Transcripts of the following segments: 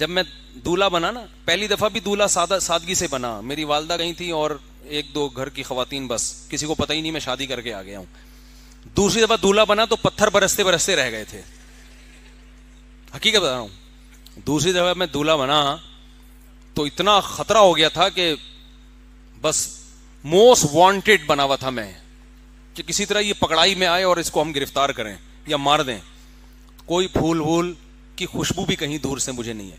जब मैं दूल्हा बना ना पहली दफ़ा भी दूल्हा सादा सादगी से बना मेरी वालदा गई थी और एक दो घर की खातन बस किसी को पता ही नहीं मैं शादी करके आ गया हूं दूसरी दफ़ा दूल्हा बना तो पत्थर बरसते बरसते रह गए थे हकीकत बता रहा हूँ दूसरी दफ़ा मैं दूल्हा बना तो इतना ख़तरा हो गया था कि बस मोस्ट वांटेड बना हुआ था मैं कि किसी तरह ये पकड़ाई में आए और इसको हम गिरफ्तार करें या मार दें कोई फूल वूल की खुशबू भी कहीं दूर से मुझे नहीं है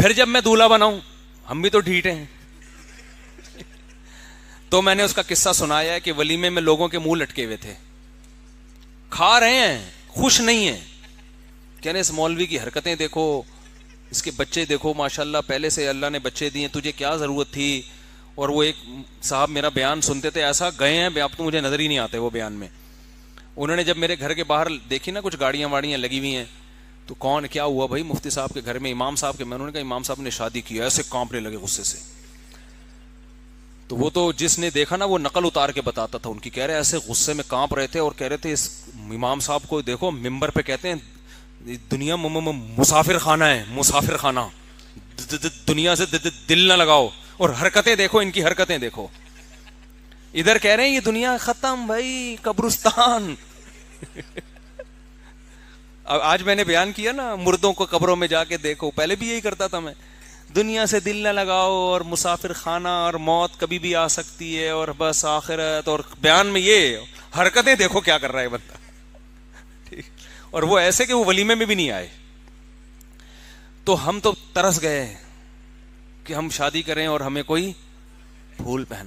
फिर जब मैं दूल्हा बनाऊं हम भी तो ढीठे हैं तो मैंने उसका किस्सा सुनाया है कि वलीमे में लोगों के मुंह लटके हुए थे खा रहे हैं खुश नहीं है कहने इस मौलवी की हरकतें देखो इसके बच्चे देखो माशाल्लाह पहले से अल्लाह ने बच्चे दिए तुझे क्या ज़रूरत थी और वो एक साहब मेरा बयान सुनते थे ऐसा गए हैं आप तो मुझे नज़र ही नहीं आते वो बयान में उन्होंने जब मेरे घर के बाहर देखी ना कुछ गाड़ियां वाड़ियां लगी हुई हैं तो कौन क्या हुआ भाई मुफ्ती साहब के घर में इमाम साहब के मैं उन्होंने कहा इमाम साहब ने शादी की ऐसे कांपने लगे गुस्से से तो वो तो जिसने देखा ना वो नकल उतार के बताता था उनकी कह रहे ऐसे गुस्से में कांप रहे थे और कह रहे थे इस इमाम साहब को देखो मिंबर पे कहते हैं दुनिया मुसाफिर खाना है मुसाफिर खाना दुनिया से दिल ना लगाओ और हरकतें देखो इनकी हरकतें देखो इधर कह रहे हैं ये दुनिया खत्म भाई कब्रुस्तान आज मैंने बयान किया ना मुर्दों को कब्रों में जाके देखो पहले भी यही करता था मैं दुनिया से दिल ना लगाओ और मुसाफिर खाना और मौत कभी भी आ सकती है और बस आखिरत और बयान में ये हरकतें देखो क्या कर रहा है बंदा और वो ऐसे कि वो वलीमे में भी नहीं आए तो हम तो तरस गए कि हम शादी करें और हमें कोई फूल पहना